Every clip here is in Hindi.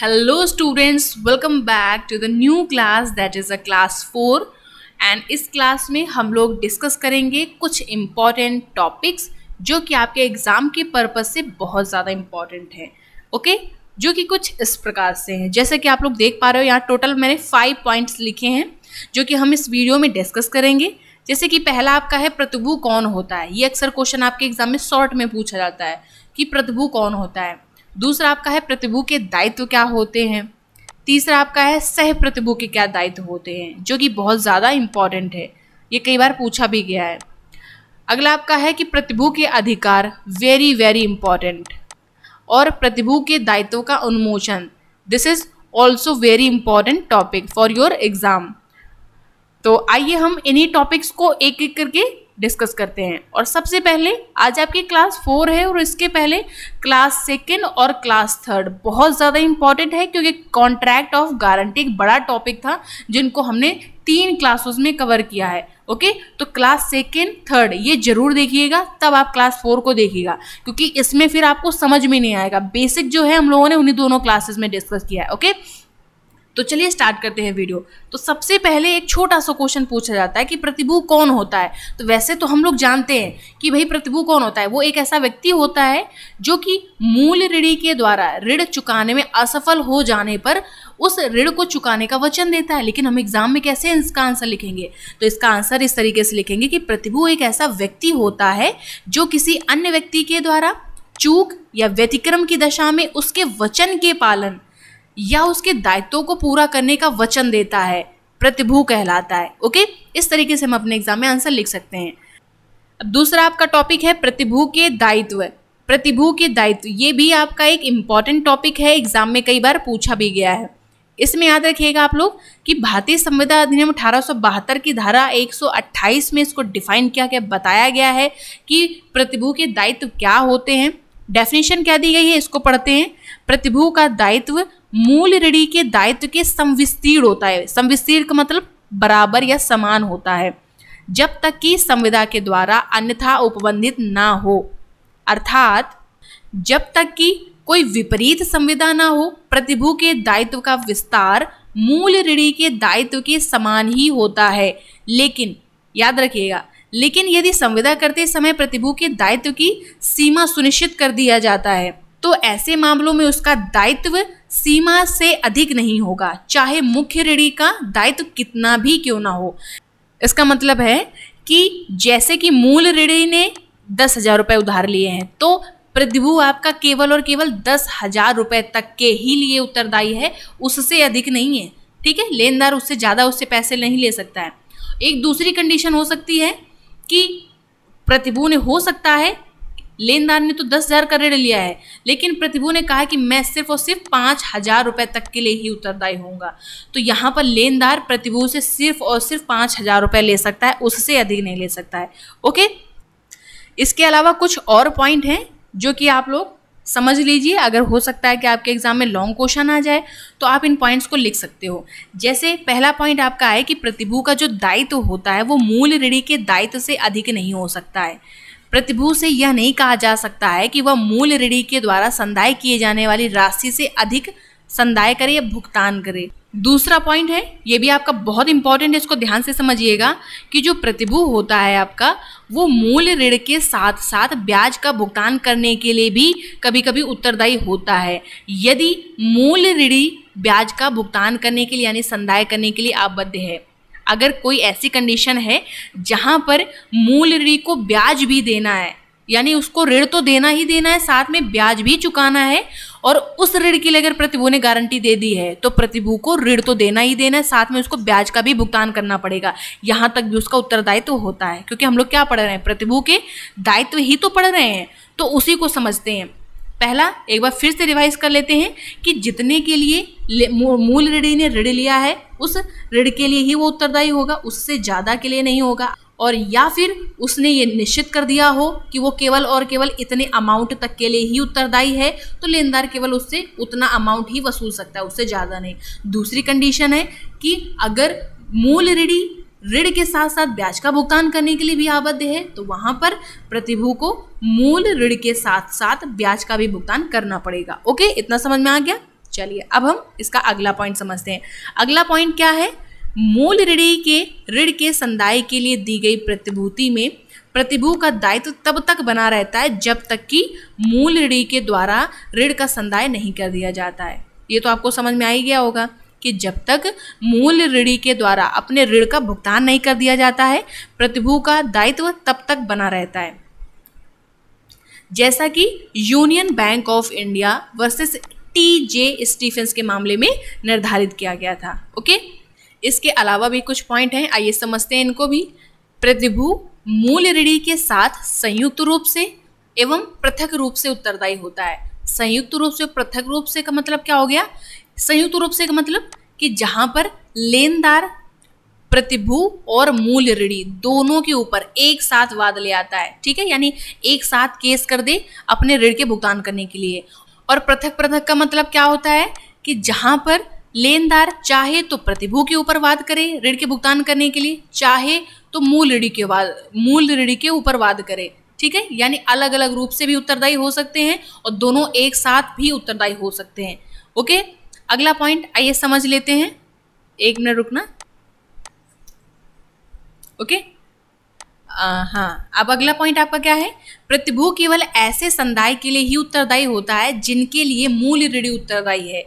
Hello students welcome back to the new class that is a class four and इस क्लास में हम लोग डिस्कस करेंगे कुछ इम्पॉर्टेंट टॉपिक्स जो कि आपके एग्ज़ाम के पर्पज़ से बहुत ज़्यादा इम्पॉर्टेंट हैं ओके okay? जो कि कुछ इस प्रकार से हैं जैसे कि आप लोग देख पा रहे हो यहाँ टोटल मैंने फाइव पॉइंट्स लिखे हैं जो कि हम इस वीडियो में डिस्कस करेंगे जैसे कि पहला आपका है प्रतिभु कौन होता है ये अक्सर क्वेश्चन आपके एग्जाम में शॉर्ट में पूछा जाता है कि प्रतिभु कौन होता है दूसरा आपका है प्रतिभु के दायित्व क्या होते हैं तीसरा आपका है सह प्रतिभु के क्या दायित्व होते हैं जो कि बहुत ज़्यादा इम्पॉर्टेंट है ये कई बार पूछा भी गया है अगला आपका है कि प्रतिभु के अधिकार वेरी वेरी इम्पॉर्टेंट और प्रतिभु के दायित्व का उन्मोचन this is also very important topic for your exam तो आइए हम इन्हीं टॉपिक्स को एक एक करके डिस्कस करते हैं और सबसे पहले आज आपकी क्लास फोर है और इसके पहले क्लास सेकेंड और क्लास थर्ड बहुत ज़्यादा इंपॉर्टेंट है क्योंकि कॉन्ट्रैक्ट ऑफ गारंटी एक बड़ा टॉपिक था जिनको हमने तीन क्लासेस में कवर किया है ओके तो क्लास सेकेंड थर्ड ये जरूर देखिएगा तब आप क्लास फोर को देखिएगा क्योंकि इसमें फिर आपको समझ में नहीं आएगा बेसिक जो है हम लोगों ने उन्हीं दोनों क्लासेस में डिस्कस किया है ओके तो चलिए स्टार्ट करते हैं वीडियो तो सबसे पहले एक छोटा सा क्वेश्चन पूछा जाता है कि प्रतिभु कौन होता है तो वैसे तो हम लोग जानते हैं कि भाई प्रतिभु कौन होता है वो एक ऐसा व्यक्ति होता है जो कि मूल ऋणी के द्वारा ऋण चुकाने में असफल हो जाने पर उस ऋण को चुकाने का वचन देता है लेकिन हम एग्जाम में कैसे इसका आंसर लिखेंगे तो इसका आंसर इस तरीके से लिखेंगे कि प्रतिभु एक ऐसा व्यक्ति होता है जो किसी अन्य व्यक्ति के द्वारा चूक या व्यतिक्रम की दशा में उसके वचन के पालन या उसके दायित्वों को पूरा करने का वचन देता है प्रतिभू कहलाता है ओके इस तरीके से हम अपने एग्जाम में आंसर लिख सकते हैं अब दूसरा आपका टॉपिक है प्रतिभू के दायित्व प्रतिभू के दायित्व ये भी आपका एक इम्पॉर्टेंट टॉपिक है एग्जाम में कई बार पूछा भी गया है इसमें याद रखिएगा आप लोग कि भारतीय संविधान अधिनियम अठारह की धारा 128 में इसको डिफाइन किया गया बताया गया है कि प्रतिभू के दायित्व क्या होते हैं डेफिनेशन क्या दी गई है इसको पढ़ते हैं प्रतिभू का दायित्व मूल ऋणी के दायित्व के संविस्तीर्ण होता है संविस्तीर्ण का मतलब बराबर या समान होता है जब तक कि संविदा के द्वारा अन्यथा उपबंधित ना हो अर्थात जब तक कि कोई विपरीत संविदा ना हो प्रतिभु के दायित्व का विस्तार मूल ऋणी के दायित्व के समान ही होता है लेकिन याद रखिएगा लेकिन यदि संविदा करते समय प्रतिभु के दायित्व की सीमा सुनिश्चित कर दिया जाता है तो ऐसे मामलों में उसका दायित्व सीमा से अधिक नहीं होगा चाहे मुख्य ऋणी का दायित्व कितना भी क्यों ना हो इसका मतलब है कि जैसे कि मूल ऋणी ने दस हज़ार रुपये उधार लिए हैं तो प्रतिभु आपका केवल और केवल दस हज़ार रुपये तक के ही लिए उत्तरदायी है उससे अधिक नहीं है ठीक है लेनदार उससे ज़्यादा उससे पैसे नहीं ले सकता है एक दूसरी कंडीशन हो सकती है कि प्रतिभु ने हो सकता है लेनदार ने तो दस हज़ार का ऋण लिया है लेकिन प्रतिभु ने कहा कि मैं सिर्फ और सिर्फ पांच हज़ार रुपए तक के लिए ही उत्तरदायी होऊंगा तो यहाँ पर लेनदार प्रतिभु से सिर्फ और सिर्फ पांच हज़ार रुपए ले सकता है उससे अधिक नहीं ले सकता है ओके इसके अलावा कुछ और पॉइंट हैं जो कि आप लोग समझ लीजिए अगर हो सकता है कि आपके एग्ज़ाम में लॉन्ग क्वेश्चन आ जाए तो आप इन पॉइंट्स को लिख सकते हो जैसे पहला पॉइंट आपका है कि प्रतिभू का जो दायित्व होता है वो मूल ऋणी के दायित्व से अधिक नहीं हो सकता है प्रतिभू से यह नहीं कहा जा सकता है कि वह मूल ऋणी के द्वारा संदाय किए जाने वाली राशि से अधिक संदाय करे या भुगतान करे दूसरा पॉइंट है ये भी आपका बहुत इंपॉर्टेंट है इसको ध्यान से समझिएगा कि जो प्रतिभू होता है आपका वो मूल ऋण के साथ साथ ब्याज का भुगतान करने के लिए भी कभी कभी उत्तरदायी होता है यदि मूल ऋणी ब्याज का भुगतान करने के लिए यानी संदाय करने के लिए आबद्ध है अगर कोई ऐसी कंडीशन है जहाँ पर मूल ऋणी को ब्याज भी देना है यानी उसको ऋण तो देना ही देना है साथ में ब्याज भी चुकाना है और उस ऋण के लिए अगर प्रतिभु ने गारंटी दे दी है तो प्रतिभु को ऋण तो देना ही देना है साथ में उसको ब्याज का भी भुगतान करना पड़ेगा यहाँ तक भी उसका उत्तरदायित्व तो होता है क्योंकि हम लोग क्या पढ़ रहे हैं प्रतिभु के दायित्व ही तो पढ़ रहे हैं तो उसी को समझते हैं पहला एक बार फिर से रिवाइज कर लेते हैं कि जितने के लिए मूल ऋणी ने ऋण लिया है उस ऋण के लिए ही वो उत्तरदायी होगा उससे ज़्यादा के लिए नहीं होगा और या फिर उसने ये निश्चित कर दिया हो कि वो केवल और केवल इतने अमाउंट तक के लिए ही उत्तरदायी है तो लेनदार केवल उससे उतना अमाउंट ही वसूल सकता है उससे ज़्यादा नहीं दूसरी कंडीशन है कि अगर मूल ऋणी ऋण के साथ साथ ब्याज का भुगतान करने के लिए भी आबद्ध है तो वहाँ पर प्रतिभू को मूल ऋण के साथ साथ ब्याज का भी भुगतान करना पड़ेगा ओके इतना समझ में आ गया चलिए अब हम इसका अगला पॉइंट समझते हैं अगला पॉइंट क्या है मूल ऋणी के ऋण के संदाय के लिए दी गई प्रतिभूति में प्रतिभू का दायित्व तब तक बना रहता है जब तक कि मूल ऋण के द्वारा ऋण का संदाय नहीं कर दिया जाता है ये तो आपको समझ में आ ही गया होगा कि जब तक मूल ऋणी के द्वारा अपने ऋण का भुगतान नहीं कर दिया जाता है प्रतिभू का दायित्व तब तक बना रहता है जैसा कि Union Bank of India versus T J Stephens के मामले में निर्धारित किया गया था ओके इसके अलावा भी कुछ पॉइंट हैं आइए समझते हैं इनको भी प्रतिभू मूल ऋणी के साथ संयुक्त रूप से एवं पृथक रूप से उत्तरदायी होता है संयुक्त रूप से पृथक रूप से का मतलब क्या हो गया संयुक्त रूप से का मतलब कि जहां पर लेनदार प्रतिभू और मूल ऋणी दोनों के ऊपर एक साथ वाद ले आता है ठीक है यानी एक साथ केस कर दे अपने ऋण के भुगतान करने के लिए और पृथक पृथक का मतलब क्या होता है कि जहां पर लेनदार चाहे तो प्रतिभू के ऊपर वाद करे ऋण के भुगतान करने के लिए चाहे तो मूल ऋण के वाद मूल ऋण के ऊपर वाद करे ठीक है यानी अलग अलग रूप से भी उत्तरदायी हो सकते हैं और दोनों एक साथ भी उत्तरदायी हो सकते हैं ओके अगला पॉइंट आइए समझ लेते हैं एक मिनट रुकना ओके हाँ अब अगला पॉइंट आपका क्या है प्रतिभू केवल ऐसे संदाय के लिए ही उत्तरदायी होता है जिनके लिए मूल ऋणी उत्तरदायी है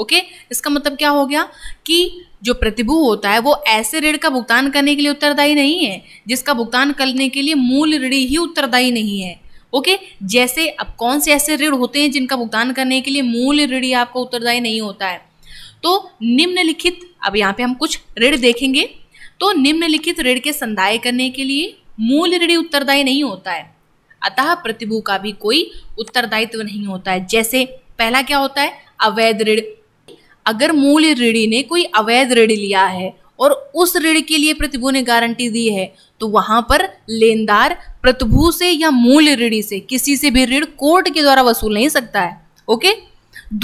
ओके okay? इसका मतलब क्या हो गया कि जो प्रतिभु होता है वो ऐसे ऋण का भुगतान करने के लिए उत्तरदायी नहीं है जिसका भुगतान करने के लिए मूल ऋणी ही उत्तरदायी नहीं है ओके okay? जैसे अब कौन से ऐसे ऋण होते हैं जिनका भुगतान करने के लिए मूल ऋणी आपको उत्तरदायी नहीं होता है तो निम्नलिखित अब यहाँ पे हम कुछ ऋण देखेंगे तो निम्नलिखित ऋण के संदाय करने के लिए मूल ऋणी उत्तरदायी नहीं होता है अतः प्रतिभु का भी कोई उत्तरदायित्व नहीं होता है जैसे पहला क्या होता है अवैध ऋण अगर मूल ऋणी ने कोई अवैध ऋण लिया है और उस ऋण के लिए प्रतिभु ने गारंटी दी है तो वहां पर लेनदार प्रतिभु से या मूल ऋणी से किसी से भी ऋण कोर्ट के द्वारा वसूल नहीं सकता है ओके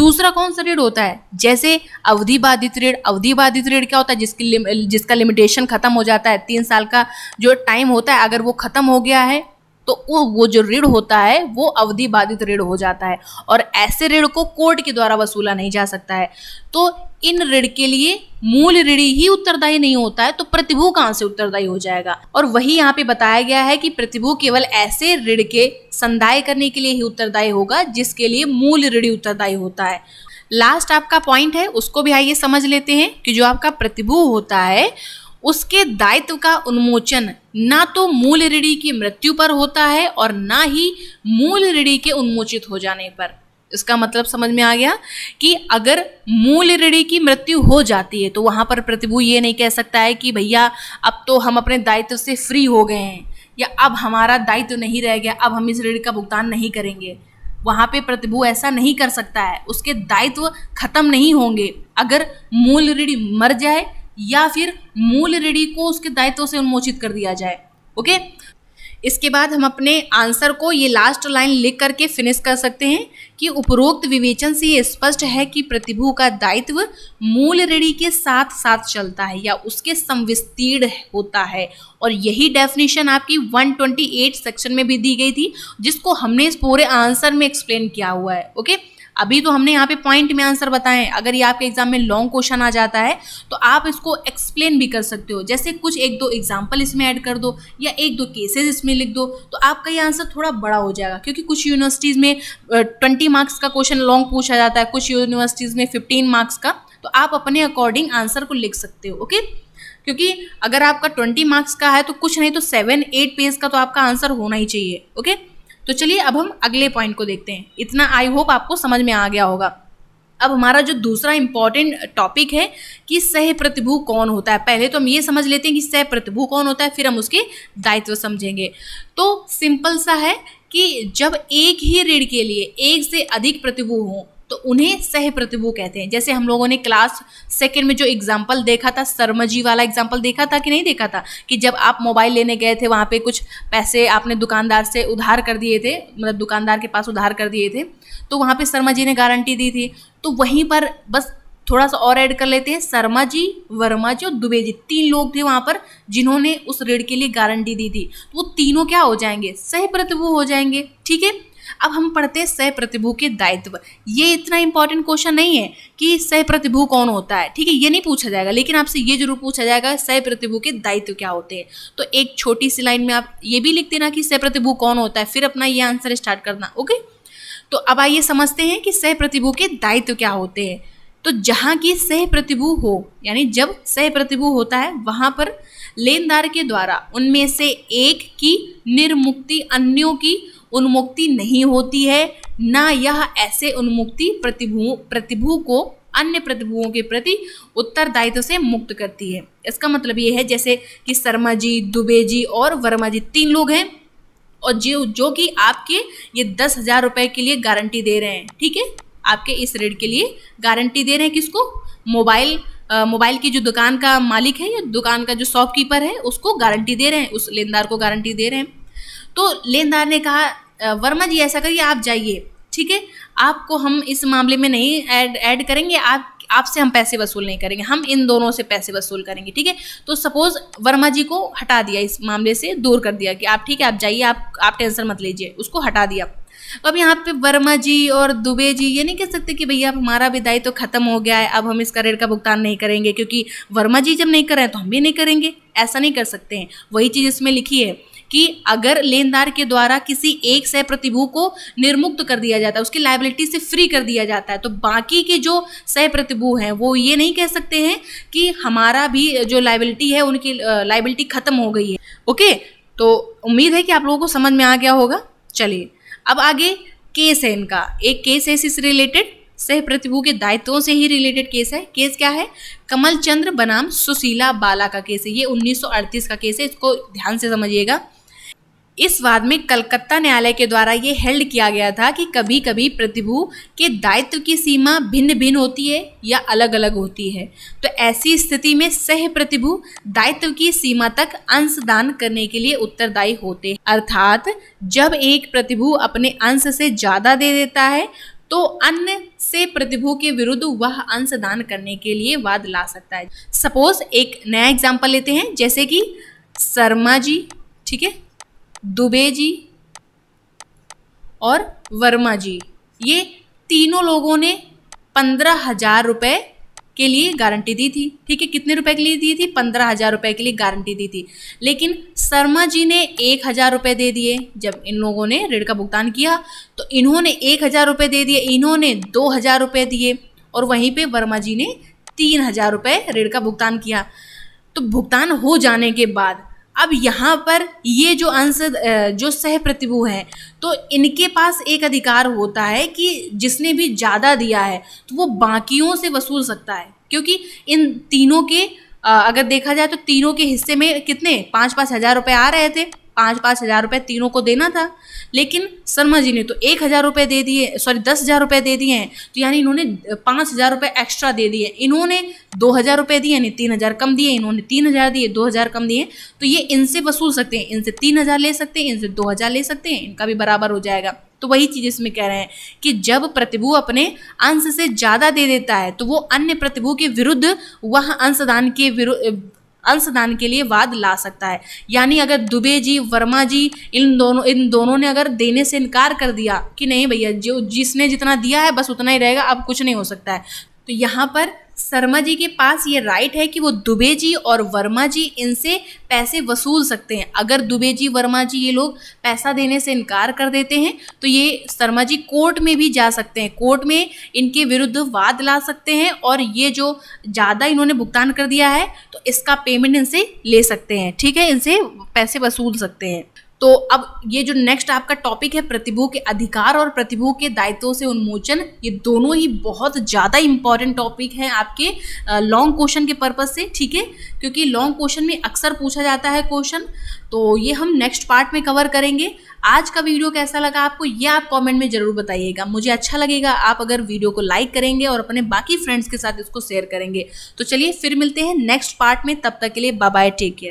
दूसरा कौन सा ऋण होता है जैसे अवधि बाधित ऋण अवधि बाधित ऋण क्या होता है जिसकी लिम, जिसका लिमिटेशन खत्म हो जाता है तीन साल का जो टाइम होता है अगर वो खत्म हो गया है तो वो जो ऋण होता है वो अवधि बाधित ऋण हो जाता है और ऐसे ऋण को कोर्ट के द्वारा वसूला नहीं जा सकता है तो इन ऋण के लिए मूल ऋणी ही उत्तरदायी नहीं होता है तो प्रतिभू कहां से उत्तरदायी हो जाएगा और वही यहाँ पे बताया गया है कि प्रतिभु केवल ऐसे ऋण के संदाय करने के लिए ही उत्तरदायी होगा जिसके लिए मूल ऋणी उत्तरदायी होता है लास्ट आपका पॉइंट है उसको भी आइए समझ लेते हैं कि जो आपका प्रतिभु होता है उसके दायित्व का उन्मोचन ना तो मूल ऋणी की मृत्यु पर होता है और ना ही मूल ऋणी के उन्मोचित हो जाने पर इसका मतलब समझ में आ गया कि अगर मूल ऋणी की मृत्यु हो जाती है तो वहाँ पर प्रतिभु ये नहीं कह सकता है कि भैया अब तो हम अपने दायित्व से फ्री हो गए हैं या अब हमारा दायित्व नहीं रह गया अब हम इस ऋण का भुगतान नहीं करेंगे वहाँ पे प्रतिभु ऐसा नहीं कर सकता है उसके दायित्व खत्म नहीं होंगे अगर मूल ऋण मर जाए या फिर मूल ऋणी को उसके दायित्व से उन्मोचित कर दिया जाए ओके इसके बाद हम अपने आंसर को ये लास्ट लाइन लिख करके फिनिश कर सकते हैं कि उपरोक्त विवेचन से ये स्पष्ट है कि प्रतिभु का दायित्व मूल ऋणी के साथ साथ चलता है या उसके संविस्तीर्ण होता है और यही डेफिनेशन आपकी 128 सेक्शन में भी दी गई थी जिसको हमने इस पूरे आंसर में एक्सप्लेन किया हुआ है ओके अभी तो हमने यहाँ पे पॉइंट में आंसर बताएं अगर ये आपके एग्जाम में लॉन्ग क्वेश्चन आ जाता है तो आप इसको एक्सप्लेन भी कर सकते हो जैसे कुछ एक दो एग्जाम्पल इसमें ऐड कर दो या एक दो केसेज इसमें लिख दो तो आपका ये आंसर थोड़ा बड़ा हो जाएगा क्योंकि कुछ यूनिवर्सिटीज़ में ट्वेंटी मार्क्स का क्वेश्चन लॉन्ग पूछा जाता है कुछ यूनिवर्सिटीज़ में फिफ्टीन मार्क्स का तो आप अपने अकॉर्डिंग आंसर को लिख सकते हो ओके क्योंकि अगर आपका ट्वेंटी मार्क्स का है तो कुछ नहीं तो सेवन एट पेज का तो आपका आंसर होना ही चाहिए ओके तो चलिए अब हम अगले पॉइंट को देखते हैं इतना आई होप आपको समझ में आ गया होगा अब हमारा जो दूसरा इम्पॉर्टेंट टॉपिक है कि सह प्रतिभु कौन होता है पहले तो हम ये समझ लेते हैं कि सह प्रतिभु कौन होता है फिर हम उसके दायित्व समझेंगे तो सिंपल सा है कि जब एक ही ऋण के लिए एक से अधिक प्रतिभु हों तो उन्हें सह प्रतिभु कहते हैं जैसे हम लोगों ने क्लास सेकेंड में जो एग्जाम्पल देखा था शर्मा जी वाला एग्जाम्पल देखा था कि नहीं देखा था कि जब आप मोबाइल लेने गए थे वहाँ पे कुछ पैसे आपने दुकानदार से उधार कर दिए थे मतलब दुकानदार के पास उधार कर दिए थे तो वहाँ पर शर्मा जी ने गारंटी दी थी तो वहीं पर बस थोड़ा सा और ऐड कर लेते हैं शर्मा जी वर्मा जी और दुबे जी तीन लोग थे वहाँ पर जिन्होंने उस ऋण के लिए गारंटी दी थी तो वो तीनों क्या हो जाएंगे सह प्रतिभु हो जाएंगे ठीक है अब हम पढ़ते हैं सह प्रतिभू के दायित्व ये इतना इंपॉर्टेंट क्वेश्चन नहीं है कि सह प्रतिभू कौन होता है ठीक है ये नहीं पूछा जाएगा लेकिन आपसे ये जरूर पूछा जाएगा सह प्रतिभु के दायित्व क्या होते हैं तो एक छोटी सी लाइन में आप ये भी लिख देना कि सह प्रतिभु कौन होता है फिर अपना ये आंसर स्टार्ट करना ओके तो अब आइए समझते हैं कि सह प्रतिभू के दायित्व क्या होते हैं तो जहाँ की सह प्रतिभु हो यानी जब सह प्रतिभु होता है वहाँ पर लेनदार के द्वारा उनमें से एक की निर्मुक्ति अन्यों की उन्मुक्ति नहीं होती है ना यह ऐसे उन्मुक्ति प्रतिभु प्रतिभु को अन्य प्रतिभुओं के प्रति उत्तरदायित्व से मुक्त करती है इसका मतलब ये है जैसे कि शर्मा जी दुबे जी और वर्मा जी तीन लोग हैं और जो जो कि आपके ये दस हज़ार रुपये के लिए गारंटी दे रहे हैं ठीक है आपके इस ऋण के लिए गारंटी दे रहे हैं किसको मोबाइल मोबाइल की जो दुकान का मालिक है या दुकान का जो शॉपकीपर है उसको गारंटी दे रहे हैं उस लेनदार को गारंटी दे रहे हैं तो लेनदार ने कहा वर्मा जी ऐसा करिए आप जाइए ठीक है आपको हम इस मामले में नहीं ऐड ऐड करेंगे आप आपसे हम पैसे वसूल नहीं करेंगे हम इन दोनों से पैसे वसूल करेंगे ठीक है तो सपोज वर्मा जी को हटा दिया इस मामले से दूर कर दिया कि आप ठीक है आप जाइए आप आप टेंशन मत लीजिए उसको हटा दिया तो अब यहाँ पे वर्मा जी और दुबे जी ये नहीं कह सकते कि भैया हमारा हमारा विदाई तो खत्म हो गया है अब हम इसका करेड़ का भुगतान नहीं करेंगे क्योंकि वर्मा जी जब नहीं कर रहे हैं तो हम भी नहीं करेंगे ऐसा नहीं कर सकते हैं वही चीज़ इसमें लिखी है कि अगर लेनदार के द्वारा किसी एक सह प्रतिभू को निर्मुक्त कर दिया जाता है उसकी लाइबिलिटी से फ्री कर दिया जाता है तो बाकी के जो सह प्रतिभू हैं वो ये नहीं कह सकते हैं कि हमारा भी जो लाइबिलिटी है उनकी लाइबिलिटी ख़त्म हो गई है ओके तो उम्मीद है कि आप लोगों को समझ में आ गया होगा चलिए अब आगे केस है इनका एक केस है इससे रिलेटेड सह प्रतिभू के दायित्वों से ही रिलेटेड केस है केस क्या है कमल चंद्र बनाम सुशीला बाला का केस है ये 1938 का केस है इसको ध्यान से समझिएगा इस वाद में कलकत्ता न्यायालय के द्वारा ये हेल्ड किया गया था कि कभी कभी प्रतिभु के दायित्व की सीमा भिन्न भिन्न होती है या अलग अलग होती है तो ऐसी स्थिति में सह प्रतिभु दायित्व की सीमा तक अंश दान करने के लिए उत्तरदायी होते हैं अर्थात जब एक प्रतिभु अपने अंश से ज़्यादा दे देता है तो अन्य से प्रतिभु के विरुद्ध वह अंश दान करने के लिए वाद ला सकता है सपोज एक नया एग्जाम्पल लेते हैं जैसे कि शर्मा जी ठीक है दुबे जी और वर्मा जी ये तीनों लोगों ने पंद्रह हज़ार रुपये के लिए गारंटी दी थी ठीक है कितने रुपए के लिए दी थी पंद्रह हज़ार रुपए के लिए गारंटी दी थी लेकिन शर्मा जी ने एक हज़ार रुपये दे दिए जब इन लोगों ने ऋण का भुगतान किया तो इन्होंने एक हज़ार रुपये दे दिए इन्होंने दो हज़ार रुपये दिए और वहीं पे वर्मा जी ने तीन हज़ार रुपये ऋण का भुगतान किया तो भुगतान हो जाने के बाद अब यहाँ पर ये जो अंश जो सह प्रतिभु है तो इनके पास एक अधिकार होता है कि जिसने भी ज़्यादा दिया है तो वो बाकियों से वसूल सकता है क्योंकि इन तीनों के अगर देखा जाए तो तीनों के हिस्से में कितने पाँच पाँच हज़ार रुपये आ रहे थे पाँच पाँच हज़ार रुपये तीनों को देना था लेकिन शर्मा जी ने तो एक हज़ार रुपये दे दिए सॉरी दस हज़ार रुपये दे दिए हैं तो यानी इन्होंने पाँच हज़ार रुपये एक्स्ट्रा दे दिए इन्होंने दो हज़ार रुपये दिए यानी तीन हज़ार कम दिए इन्होंने तीन हज़ार दिए दो हज़ार कम दिए तो ये इनसे वसूल सकते हैं इनसे तीन हज़ार ले सकते हैं इनसे दो हज़ार ले सकते हैं इनका भी बराबर हो जाएगा तो वही चीज़ इसमें कह रहे हैं कि जब प्रतिभु अपने अंश से ज़्यादा दे देता है तो वो अन्य प्रतिभु के विरुद्ध वह अंशदान के विरुद्ध अंशदान के लिए वाद ला सकता है यानी अगर दुबे जी वर्मा जी इन दोनों इन दोनों ने अगर देने से इनकार कर दिया कि नहीं भैया जो जिसने जितना दिया है बस उतना ही रहेगा अब कुछ नहीं हो सकता है तो यहाँ पर शर्मा जी के पास ये राइट है कि वो दुबे जी और वर्मा जी इनसे पैसे वसूल सकते हैं अगर दुबे जी वर्मा जी ये लोग पैसा देने से इनकार कर देते हैं तो ये शर्मा जी कोर्ट में भी जा सकते हैं कोर्ट में इनके विरुद्ध वाद ला सकते हैं और ये जो ज़्यादा इन्होंने भुगतान कर दिया है तो इसका पेमेंट इनसे ले सकते हैं ठीक है इनसे पैसे वसूल सकते हैं तो अब ये जो नेक्स्ट आपका टॉपिक है प्रतिभु के अधिकार और प्रतिभु के दायित्वों से उन्मोचन ये दोनों ही बहुत ज़्यादा इंपॉर्टेंट टॉपिक हैं आपके लॉन्ग क्वेश्चन के पर्पज़ से ठीक है क्योंकि लॉन्ग क्वेश्चन में अक्सर पूछा जाता है क्वेश्चन तो ये हम नेक्स्ट पार्ट में कवर करेंगे आज का वीडियो कैसा लगा आपको ये आप कमेंट में ज़रूर बताइएगा मुझे अच्छा लगेगा आप अगर वीडियो को लाइक करेंगे और अपने बाकी फ्रेंड्स के साथ इसको शेयर करेंगे तो चलिए फिर मिलते हैं नेक्स्ट पार्ट में तब तक के लिए बाय टेक केयर